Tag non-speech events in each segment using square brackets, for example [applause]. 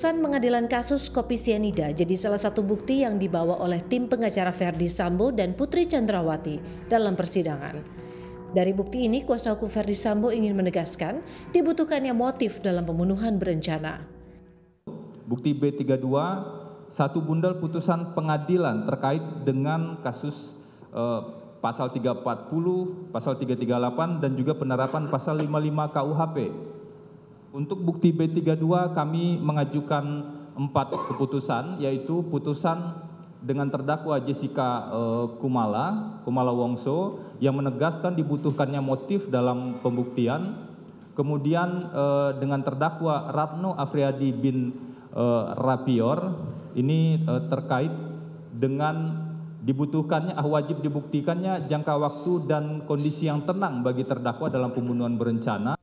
Keputusan pengadilan kasus kopi sianida jadi salah satu bukti yang dibawa oleh tim pengacara Verdi Sambo dan Putri Chandrawati dalam persidangan. Dari bukti ini, kuasa hukum Verdi Sambo ingin menegaskan dibutuhkannya motif dalam pembunuhan berencana. Bukti B32, satu bundel putusan pengadilan terkait dengan kasus eh, pasal 340, pasal 338, dan juga penerapan pasal 55 KUHP untuk bukti B32 kami mengajukan empat keputusan yaitu putusan dengan terdakwa Jessica eh, Kumala, Kumala Wongso yang menegaskan dibutuhkannya motif dalam pembuktian. Kemudian eh, dengan terdakwa Ratno Afriadi bin eh, Rapior ini terkait dengan dibutuhkannya ah wajib dibuktikannya jangka waktu dan kondisi yang tenang bagi terdakwa dalam pembunuhan berencana.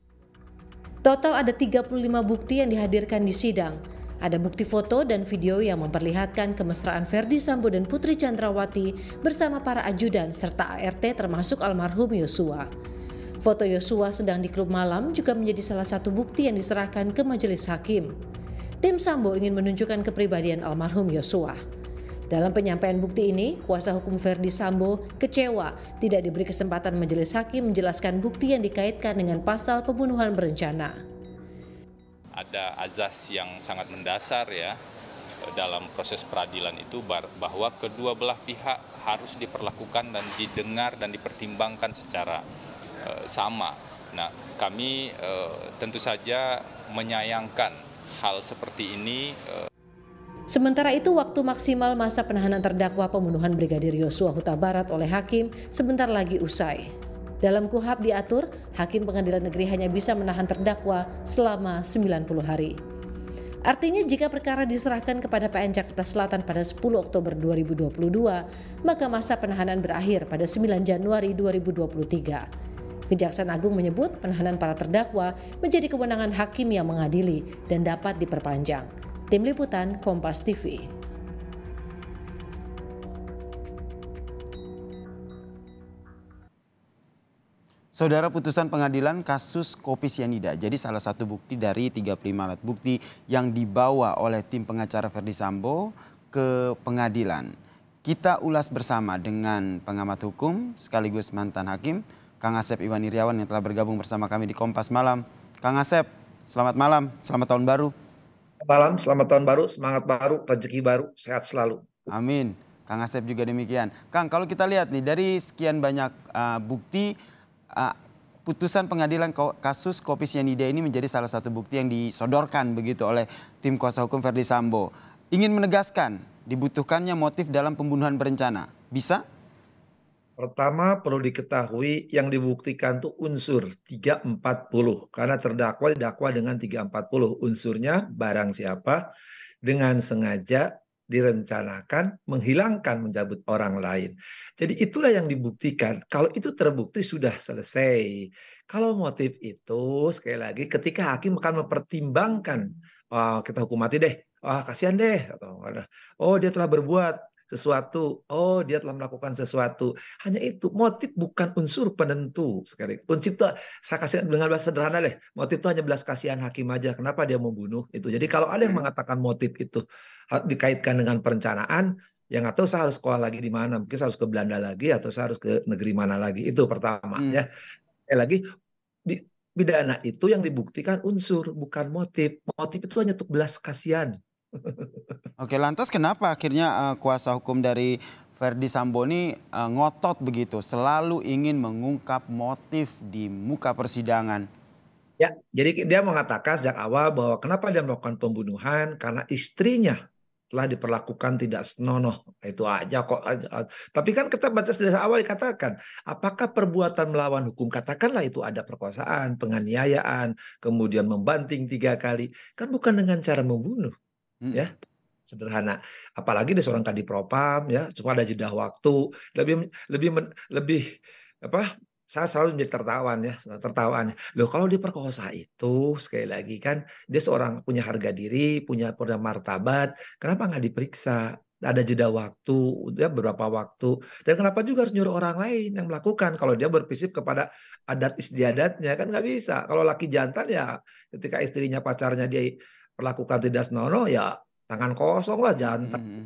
Total ada 35 bukti yang dihadirkan di sidang. Ada bukti foto dan video yang memperlihatkan kemesraan Verdi Sambo dan Putri Chandrawati bersama para ajudan serta ART termasuk almarhum Yosua. Foto Yosua sedang di klub malam juga menjadi salah satu bukti yang diserahkan ke majelis hakim. Tim Sambo ingin menunjukkan kepribadian almarhum Yosua. Dalam penyampaian bukti ini, kuasa hukum Verdi Sambo kecewa tidak diberi kesempatan majelis hakim menjelaskan bukti yang dikaitkan dengan pasal pembunuhan berencana. Ada azas yang sangat mendasar ya dalam proses peradilan itu bahwa kedua belah pihak harus diperlakukan dan didengar dan dipertimbangkan secara eh, sama. Nah, kami eh, tentu saja menyayangkan hal seperti ini. Eh, Sementara itu, waktu maksimal masa penahanan terdakwa pembunuhan Brigadir Yosua Huta Barat oleh hakim sebentar lagi usai. Dalam kuhab diatur, hakim pengadilan negeri hanya bisa menahan terdakwa selama 90 hari. Artinya jika perkara diserahkan kepada PN Jakarta Selatan pada 10 Oktober 2022, maka masa penahanan berakhir pada 9 Januari 2023. Kejaksaan Agung menyebut penahanan para terdakwa menjadi kewenangan hakim yang mengadili dan dapat diperpanjang. Tim Liputan Kompas TV. Saudara putusan pengadilan kasus kopi sianida jadi salah satu bukti dari 35 alat bukti yang dibawa oleh tim pengacara Verdi Sambo ke pengadilan. Kita ulas bersama dengan pengamat hukum sekaligus mantan hakim Kang Asep Iwan Iriawan yang telah bergabung bersama kami di Kompas Malam. Kang Asep, selamat malam, selamat tahun baru malam, selamat tahun baru, semangat baru, rezeki baru, sehat selalu. Amin. Kang Asep juga demikian. Kang, kalau kita lihat nih dari sekian banyak uh, bukti uh, putusan pengadilan kasus kopi sianida ini menjadi salah satu bukti yang disodorkan begitu oleh tim kuasa hukum Verdi Sambo. Ingin menegaskan dibutuhkannya motif dalam pembunuhan berencana. Bisa? Pertama perlu diketahui yang dibuktikan itu unsur 340 karena terdakwa didakwa dengan 340 unsurnya barang siapa dengan sengaja direncanakan menghilangkan mencabut orang lain. Jadi itulah yang dibuktikan. Kalau itu terbukti sudah selesai. Kalau motif itu sekali lagi ketika hakim akan mempertimbangkan oh, kita hukum mati deh. Ah, oh, kasihan deh. Oh, dia telah berbuat sesuatu, oh dia telah melakukan sesuatu. Hanya itu, motif bukan unsur penentu sekali. Unsur itu saya kasih dengan bahasa sederhana deh, motif itu hanya belas kasihan hakim aja. Kenapa dia membunuh itu? Jadi kalau ada yang hmm. mengatakan motif itu dikaitkan dengan perencanaan, yang atau saya harus sekolah lagi di mana, mungkin saya harus ke Belanda lagi atau saya harus ke negeri mana lagi. Itu pertama hmm. ya. Eh lagi di pidana itu yang dibuktikan unsur bukan motif. Motif itu hanya untuk belas kasihan. Oke, lantas kenapa akhirnya uh, kuasa hukum dari Verdi Sambo ini uh, ngotot begitu, selalu ingin mengungkap motif di muka persidangan? Ya, jadi dia mengatakan sejak awal bahwa kenapa dia melakukan pembunuhan karena istrinya telah diperlakukan tidak senonoh itu aja kok eh, tapi kan kita baca sejak awal dikatakan apakah perbuatan melawan hukum katakanlah itu ada perkosaan penganiayaan kemudian membanting tiga kali kan bukan dengan cara membunuh hmm. ya sederhana. Apalagi dia seorang kadi propam ya, cuma ada jeda waktu, lebih lebih men, lebih apa? Saya selalu menjadi tertawan ya, tertawaannya. Loh kalau perkosa itu sekali lagi kan dia seorang punya harga diri, punya punya martabat, kenapa nggak diperiksa? Ada jeda waktu, ya beberapa waktu. Dan kenapa juga harus nyuruh orang lain yang melakukan kalau dia berprinsip kepada adat istiadatnya kan nggak bisa. Kalau laki jantan ya ketika istrinya pacarnya dia perlakukan tidak senonoh ya tangan kosong lah jantan. -hmm. hmm.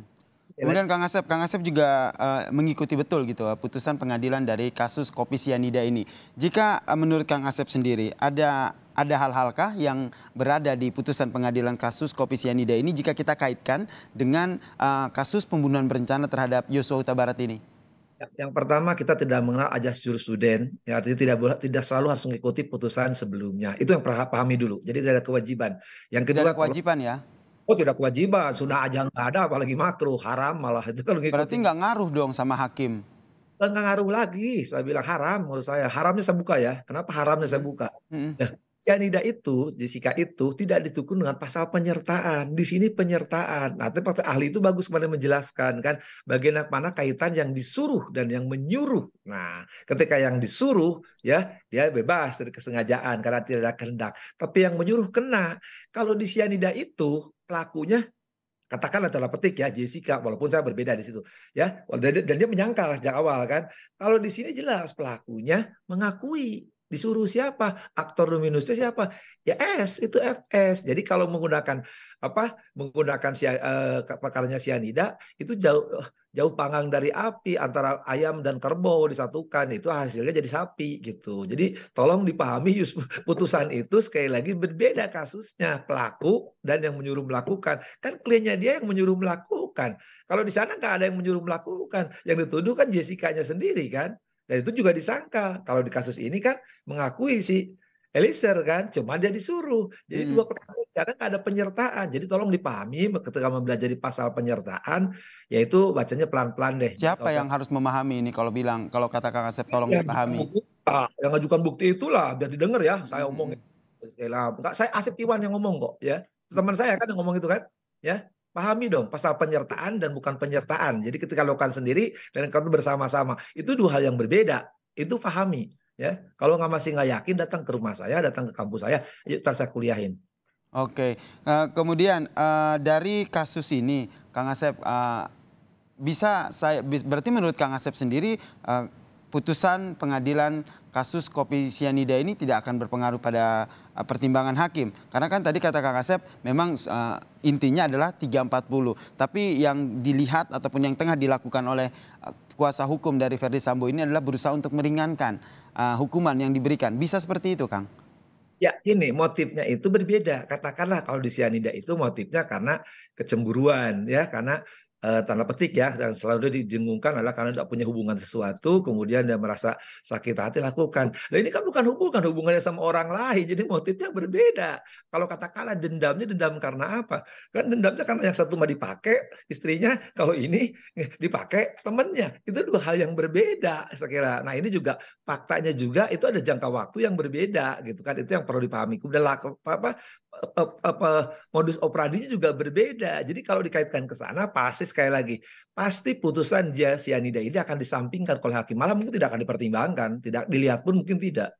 Kemudian Kang Asep, Kang Asep juga uh, mengikuti betul gitu eh, putusan pengadilan dari kasus kopi sianida ini. Jika uh, menurut Kang Asep sendiri ada ada hal-halkah yang berada di putusan pengadilan kasus kopi sianida ini jika kita kaitkan dengan uh, kasus pembunuhan berencana terhadap Yosua Huta Barat ini? Yang pertama kita tidak mengenal ajas jurisprudens, ya artinya tidak boleh tidak selalu harus mengikuti putusan sebelumnya. Itu yang pahami dulu. Jadi tidak ada kewajiban. Yang kedua tidak kewajiban ya. Oh tidak kewajiban, sudah ajang nggak ada, apalagi makruh, haram malah itu kalau ngikutin. Berarti nggak ngaruh dong sama hakim? Nggak ngaruh lagi, saya bilang haram menurut saya. Haramnya saya buka ya. Kenapa haramnya saya hmm. buka? Hmm. Ya, Cyanida itu, Jessica itu tidak ditukun dengan pasal penyertaan. Di sini penyertaan. Nah, tapi ahli itu bagus kemarin menjelaskan kan bagaimana kaitan yang disuruh dan yang menyuruh. Nah, ketika yang disuruh ya dia bebas dari kesengajaan karena tidak ada kehendak. Tapi yang menyuruh kena. Kalau di cyanida itu pelakunya katakanlah dalam petik ya Jessica walaupun saya berbeda di situ ya dan dia menyangkal sejak awal kan kalau di sini jelas pelakunya mengakui Disuruh siapa? Aktor dominusnya siapa? Ya S itu FS. Jadi kalau menggunakan apa? Menggunakan si, eh, sianida itu jauh jauh panggang dari api antara ayam dan kerbau disatukan itu hasilnya jadi sapi gitu. Jadi tolong dipahami putusan itu sekali lagi berbeda kasusnya pelaku dan yang menyuruh melakukan. Kan kliennya dia yang menyuruh melakukan. Kalau di sana nggak ada yang menyuruh melakukan, yang dituduh kan Jessica-nya sendiri kan. Dan itu juga disangka. Kalau di kasus ini kan mengakui si Eliezer kan, cuma dia disuruh. Jadi hmm. dua pertanyaan sekarang ada penyertaan. Jadi tolong dipahami ketika mempelajari pasal penyertaan, yaitu bacanya pelan-pelan deh. Siapa yang harus memahami ini kalau bilang, kalau kata Kang Asep tolong yang dipahami? Ah, yang ngajukan bukti itulah, biar didengar ya, saya Hmm. omong saya Asep Iwan yang ngomong kok ya. Teman saya kan yang ngomong itu kan, ya. Pahami dong pasal penyertaan dan bukan penyertaan. Jadi ketika lakukan sendiri dan kamu bersama-sama itu dua hal yang berbeda. Itu pahami ya. Kalau nggak masih nggak yakin datang ke rumah saya, datang ke kampus saya, yuk saya kuliahin. Oke, uh, kemudian uh, dari kasus ini, Kang Asep, uh, bisa saya berarti menurut Kang Asep sendiri uh, putusan pengadilan kasus kopi sianida ini tidak akan berpengaruh pada uh, pertimbangan hakim. Karena kan tadi kata Kang Asep memang uh, intinya adalah 340. Tapi yang dilihat ataupun yang tengah dilakukan oleh uh, kuasa hukum dari Verdi Sambo ini adalah berusaha untuk meringankan uh, hukuman yang diberikan. Bisa seperti itu, Kang? Ya ini motifnya itu berbeda. Katakanlah kalau di sianida itu motifnya karena kecemburuan ya karena uh, tanda petik ya dan selalu dijengungkan adalah karena tidak punya hubungan sesuatu kemudian dia merasa sakit hati lakukan. Nah ini kan bukan hubungan hubungannya sama orang lain jadi motifnya berbeda. Kalau katakanlah dendamnya dendam karena apa? Kan dendamnya karena yang satu mah dipakai istrinya kalau ini dipakai temennya itu dua hal yang berbeda saya kira. Nah ini juga faktanya juga itu ada jangka waktu yang berbeda gitu kan itu yang perlu dipahami. Kemudian apa, apa apa modus operandinya juga berbeda. Jadi kalau dikaitkan ke sana pasti sekali lagi pasti putusan jasianida ini akan disampingkan oleh hakim. Malah mungkin tidak akan dipertimbangkan, tidak dilihat pun mungkin tidak.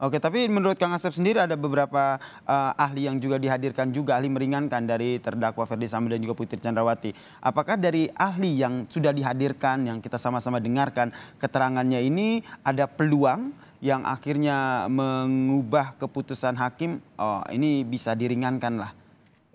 Oke, tapi menurut Kang Asep sendiri ada beberapa uh, ahli yang juga dihadirkan juga ahli meringankan dari terdakwa Ferdi Sambo dan juga Putri Chandrawati. Apakah dari ahli yang sudah dihadirkan yang kita sama-sama dengarkan keterangannya ini ada peluang yang akhirnya mengubah keputusan hakim, oh ini bisa diringankan lah.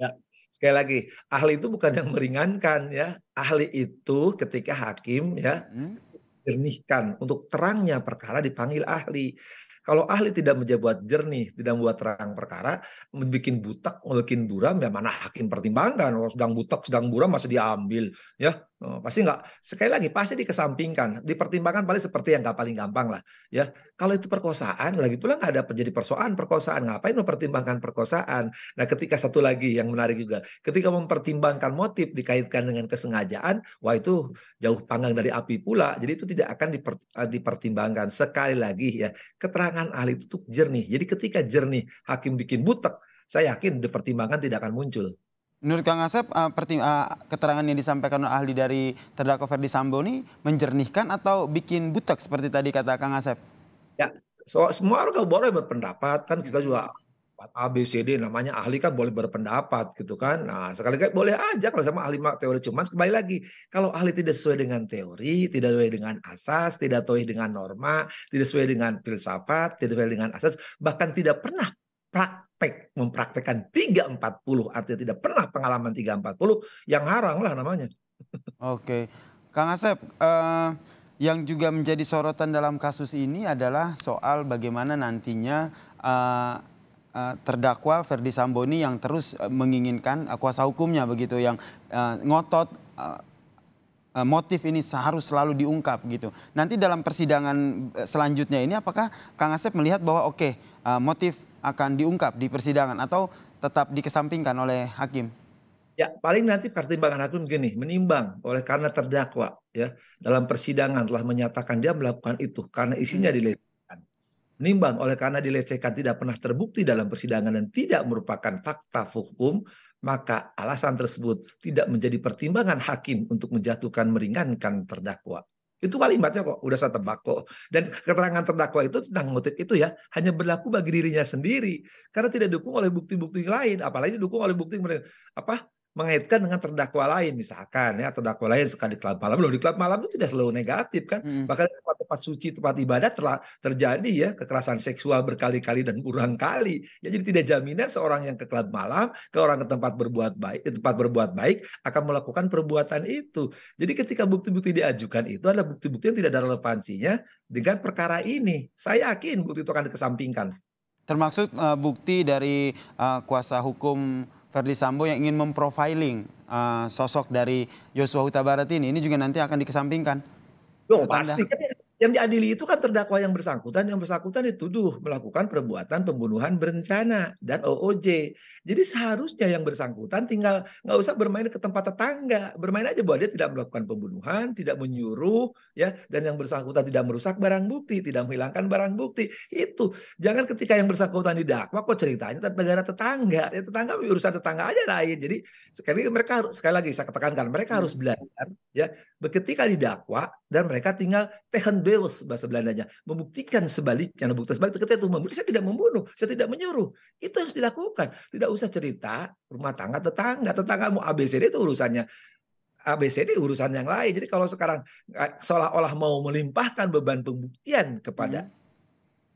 Ya, sekali lagi, ahli itu bukan yang meringankan ya. Ahli itu ketika hakim ya hmm. jernihkan untuk terangnya perkara dipanggil ahli. Kalau ahli tidak menjabat jernih, tidak membuat terang perkara, membuat butek, membuat buram, ya mana hakim pertimbangkan. Kalau sedang butak, sedang buram, masih diambil. Ya, Oh, pasti nggak sekali lagi pasti dikesampingkan dipertimbangkan paling seperti yang nggak paling gampang lah ya kalau itu perkosaan lagi pula nggak ada menjadi persoalan perkosaan ngapain mempertimbangkan perkosaan nah ketika satu lagi yang menarik juga ketika mempertimbangkan motif dikaitkan dengan kesengajaan wah itu jauh panggang dari api pula jadi itu tidak akan diper, eh, dipertimbangkan sekali lagi ya keterangan ahli itu jernih jadi ketika jernih hakim bikin butek saya yakin dipertimbangkan tidak akan muncul Menurut Kang Asep, uh, keterangan yang disampaikan oleh ahli dari terdakwa Ferdi Sambo ini menjernihkan atau bikin butek seperti tadi kata Kang Asep? Ya, so, semua orang kan boleh berpendapat kan kita juga A, B, C, D namanya ahli kan boleh berpendapat gitu kan. Nah, sekali lagi boleh aja kalau sama ahli teori cuman kembali lagi kalau ahli tidak sesuai dengan teori, tidak sesuai dengan asas, tidak sesuai dengan norma, tidak sesuai dengan filsafat, tidak sesuai dengan asas, bahkan tidak pernah praktek praktek mempraktekkan 340 artinya tidak pernah pengalaman 340 yang harang lah namanya. Oke. Kang Asep, uh, yang juga menjadi sorotan dalam kasus ini adalah soal bagaimana nantinya uh, uh, terdakwa Ferdi Samboni yang terus menginginkan uh, kuasa hukumnya begitu yang uh, ngotot uh, Eh, motif ini harus selalu diungkap gitu. Nanti dalam persidangan eh, selanjutnya ini apakah Kang Asep melihat bahwa oke okay, eh, motif akan diungkap di persidangan atau tetap dikesampingkan oleh hakim? Ya, paling nanti pertimbangan hakim gini, menimbang oleh karena terdakwa ya dalam persidangan telah menyatakan dia melakukan itu karena isinya hmm. dilecehkan. Menimbang oleh karena dilecehkan tidak pernah terbukti dalam persidangan dan tidak merupakan fakta hukum, maka alasan tersebut tidak menjadi pertimbangan hakim untuk menjatuhkan meringankan terdakwa. Itu kalimatnya kok udah saya tebak kok. Dan keterangan terdakwa itu tentang motif itu ya hanya berlaku bagi dirinya sendiri karena tidak didukung oleh bukti-bukti lain, apalagi didukung oleh bukti apa mengaitkan dengan terdakwa lain misalkan ya terdakwa lain sekali klub malam loh di klub malam itu tidak selalu negatif kan hmm. bahkan tempat-tempat suci tempat ibadah telah terjadi ya kekerasan seksual berkali-kali dan kurang kali ya jadi tidak jaminan seorang yang ke klub malam ke orang ke tempat berbuat baik tempat berbuat baik akan melakukan perbuatan itu jadi ketika bukti-bukti diajukan itu adalah bukti-bukti yang tidak ada relevansinya dengan perkara ini saya yakin bukti itu akan dikesampingkan termasuk uh, eh, bukti dari uh, kuasa hukum Verdi Sambo yang ingin memprofiling uh, sosok dari Yosua Huta Barat ini, ini juga nanti akan dikesampingkan. Loh, pasti kan yang diadili itu kan terdakwa yang bersangkutan, yang bersangkutan dituduh melakukan perbuatan pembunuhan berencana dan OOJ. Jadi seharusnya yang bersangkutan tinggal nggak usah bermain ke tempat tetangga, bermain aja bahwa dia tidak melakukan pembunuhan, tidak menyuruh, ya, dan yang bersangkutan tidak merusak barang bukti, tidak menghilangkan barang bukti. Itu jangan ketika yang bersangkutan didakwa kok ceritanya negara tetangga, ya tetangga urusan tetangga aja lain. Jadi sekali lagi mereka sekali lagi saya katakan mereka hmm. harus belajar, ya, ketika didakwa dan mereka tinggal tehen bewes bahasa Belandanya, membuktikan sebaliknya, membuktikan sebaliknya ketika itu membunuh, saya tidak membunuh, saya tidak menyuruh. Itu harus dilakukan. Tidak usah cerita rumah tangga tetangga, tetanggamu ABCD itu urusannya ABCD urusan yang lain. Jadi kalau sekarang eh, seolah-olah mau melimpahkan beban pembuktian kepada hmm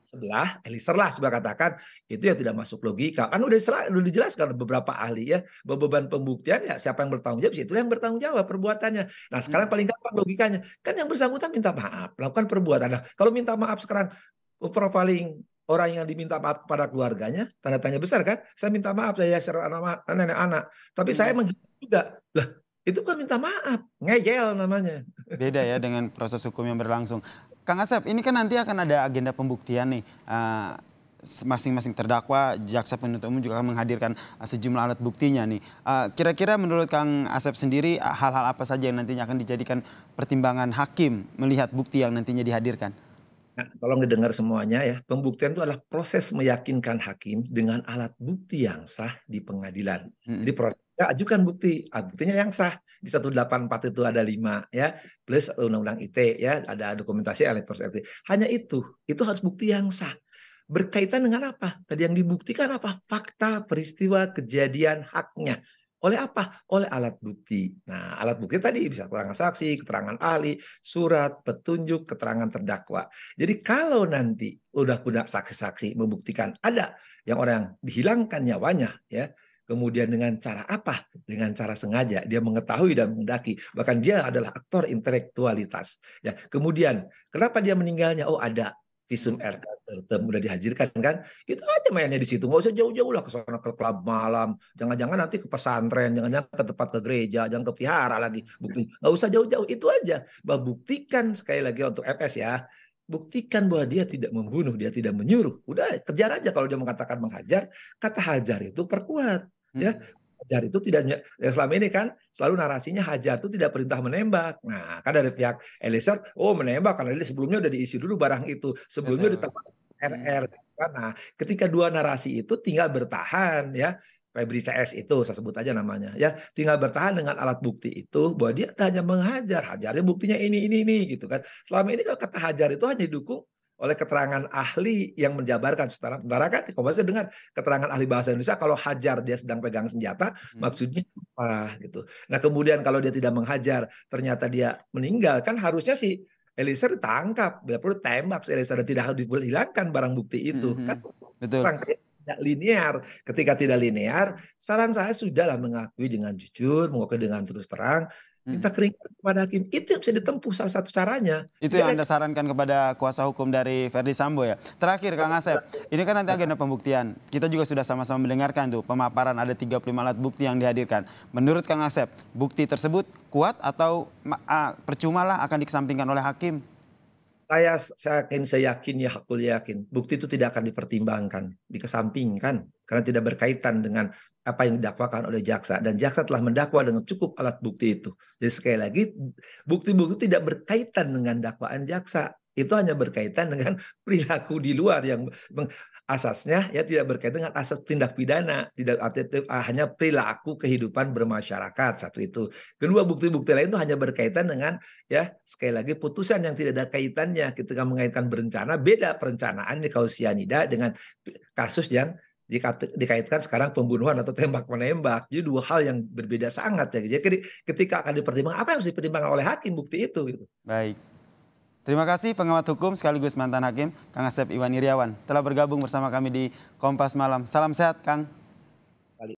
sebelah Eliezer serlah sebelah katakan itu ya tidak masuk logika kan udah, diserah, udah dijelaskan beberapa ahli ya beban pembuktian ya siapa yang bertanggung jawab itu yang bertanggung jawab perbuatannya nah sekarang hmm. paling gampang logikanya kan yang bersangkutan minta maaf lakukan perbuatan nah kalau minta maaf sekarang profiling orang yang diminta maaf kepada keluarganya tanda tanya besar kan saya minta maaf saya secara anak-anak tapi saya hmm. menghina juga lah itu kan minta maaf ngejel namanya beda ya dengan proses hukum yang berlangsung Kang Asep, ini kan nanti akan ada agenda pembuktian nih. Uh, masing-masing terdakwa, jaksa penuntut umum juga akan menghadirkan eh, sejumlah alat buktinya nih. Eh, kira-kira menurut Kang Asep sendiri hal-hal apa saja yang nantinya akan dijadikan pertimbangan hakim melihat bukti yang nantinya dihadirkan? Nah, tolong didengar semuanya ya. Pembuktian itu adalah proses meyakinkan hakim dengan alat bukti yang sah di pengadilan. Hmm. Jadi prosesnya ajukan bukti, alat buktinya yang sah. Di 184 itu ada lima ya, plus undang-undang ITE ya, ada dokumentasi elektronik. Hanya itu, itu harus bukti yang sah. Berkaitan dengan apa? Tadi yang dibuktikan apa? Fakta, peristiwa, kejadian, haknya. Oleh apa? Oleh alat bukti. Nah, alat bukti tadi bisa keterangan saksi, keterangan ahli, surat, petunjuk, keterangan terdakwa. Jadi kalau nanti udah punya saksi-saksi membuktikan ada yang orang dihilangkan nyawanya, ya, Kemudian dengan cara apa? Dengan cara sengaja dia mengetahui dan menghendaki. Bahkan dia adalah aktor intelektualitas. Ya, kemudian kenapa dia meninggalnya? Oh ada visum RK tertem udah dihajirkan kan itu aja mainnya di situ nggak usah jauh-jauh lah ke sana ke klub malam jangan-jangan nanti ke pesantren jangan-jangan ke tempat ke gereja jangan ke vihara lagi bukti nggak usah jauh-jauh itu aja bahwa buktikan sekali lagi untuk FS ya buktikan bahwa dia tidak membunuh dia tidak menyuruh udah kejar aja kalau dia mengatakan menghajar kata hajar itu perkuat ya hmm. Hajar itu tidak ya selama ini kan selalu narasinya Hajar itu tidak perintah menembak. Nah, kan dari pihak Eliezer, oh menembak karena ini sebelumnya udah diisi dulu barang itu, sebelumnya di tempat RR. Nah, ketika dua narasi itu tinggal bertahan ya. Febri CS itu saya sebut aja namanya ya tinggal bertahan dengan alat bukti itu bahwa dia hanya menghajar hajarnya buktinya ini ini ini gitu kan selama ini kalau kata hajar itu hanya didukung oleh keterangan ahli yang menjabarkan secara tentara kan komposnya dengan keterangan ahli bahasa Indonesia kalau hajar dia sedang pegang senjata hmm. maksudnya apa gitu. Nah kemudian kalau dia tidak menghajar ternyata dia meninggal kan harusnya si Eliezer ditangkap, bila perlu tembak si Eliezer tidak harus dihilangkan barang bukti itu hmm. hmm. kan betul. Tidak linear. Ketika tidak linear, saran saya sudahlah mengakui dengan jujur, mengakui dengan terus terang minta hmm. keringat kepada hakim itu yang bisa ditempuh salah satu caranya. Itu yang Anda sarankan kepada kuasa hukum dari Verdi Sambo ya. Terakhir Kang Asep, ini kan nanti agenda pembuktian. Kita juga sudah sama-sama mendengarkan tuh pemaparan ada 35 alat bukti yang dihadirkan. Menurut Kang Asep, bukti tersebut kuat atau ah, percuma lah akan dikesampingkan oleh hakim? saya saya yakin saya yakin ya hakul yakin bukti itu tidak akan dipertimbangkan dikesampingkan karena tidak berkaitan dengan apa yang didakwakan oleh jaksa dan jaksa telah mendakwa dengan cukup alat bukti itu jadi sekali lagi bukti-bukti tidak berkaitan dengan dakwaan jaksa itu hanya berkaitan dengan [laughs] perilaku di luar yang asasnya ya tidak berkaitan dengan asas tindak pidana, tidak ah, hanya perilaku kehidupan bermasyarakat satu itu. Kedua bukti-bukti lain itu hanya berkaitan dengan ya sekali lagi putusan yang tidak ada kaitannya ketika mengaitkan berencana beda perencanaan di kausianida sianida dengan kasus yang dikaitkan sekarang pembunuhan atau tembak menembak. Jadi dua hal yang berbeda sangat ya. Jadi ketika akan dipertimbangkan apa yang harus dipertimbangkan oleh hakim bukti itu gitu. Baik. Terima kasih pengamat hukum sekaligus mantan hakim Kang Asep Iwan Iriawan telah bergabung bersama kami di Kompas Malam. Salam sehat Kang.